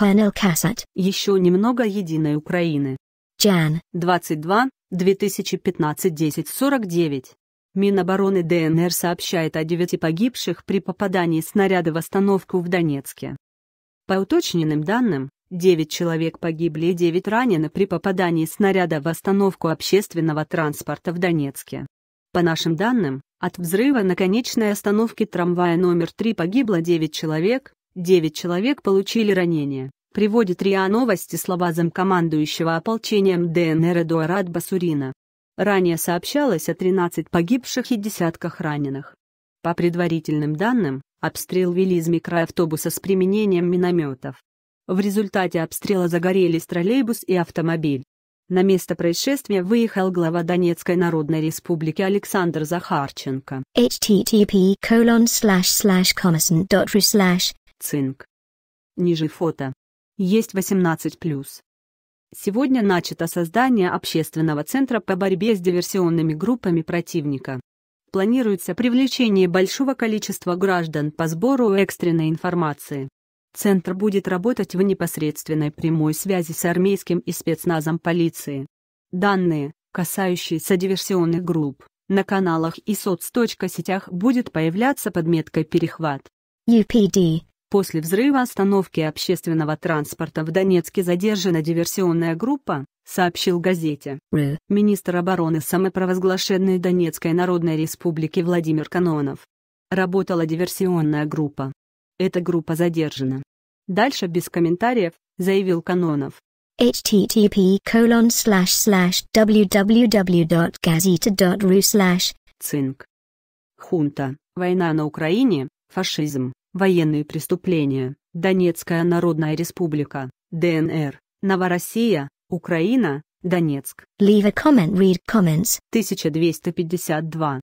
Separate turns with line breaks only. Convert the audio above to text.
Канал Касат.
Еще немного единой Украины. Чан. 22, 2015 1049. Минобороны ДНР сообщает о 9 погибших при попадании снаряда в остановку в Донецке. По уточненным данным, 9 человек погибли и 9 ранены при попадании снаряда в остановку общественного транспорта в Донецке. По нашим данным, от взрыва на конечной остановке трамвая номер 3 погибло 9 человек, Девять человек получили ранения. Приводит РИА Новости слова замкомандующего ополчением ДНР Эдуарад Басурина. Ранее сообщалось о 13 погибших и десятках раненых. По предварительным данным, обстрел вели из микроавтобуса с применением минометов. В результате обстрела загорелись троллейбус и автомобиль. На место происшествия выехал глава Донецкой Народной Республики Александр Захарченко. Цинк. Ниже фото. Есть 18+. плюс Сегодня начато создание общественного центра по борьбе с диверсионными группами противника. Планируется привлечение большого количества граждан по сбору экстренной информации. Центр будет работать в непосредственной прямой связи с армейским и спецназом полиции. Данные, касающиеся диверсионных групп, на каналах и соцсетях будет появляться под меткой «Перехват».
UPD
После взрыва остановки общественного транспорта в Донецке задержана диверсионная группа, сообщил газете э. министр обороны самопровозглашенной Донецкой Народной Республики Владимир Канонов. Работала диверсионная группа. Эта группа задержана. Дальше без комментариев, заявил Канонов
http colon slash slash www.gazeta.ru slash
Цинк. Хунта. Война на Украине. Фашизм. Военные преступления. Донецкая Народная Республика. ДНР. Новороссия. Украина. Донецк. Leave a comment, read comments. 1252.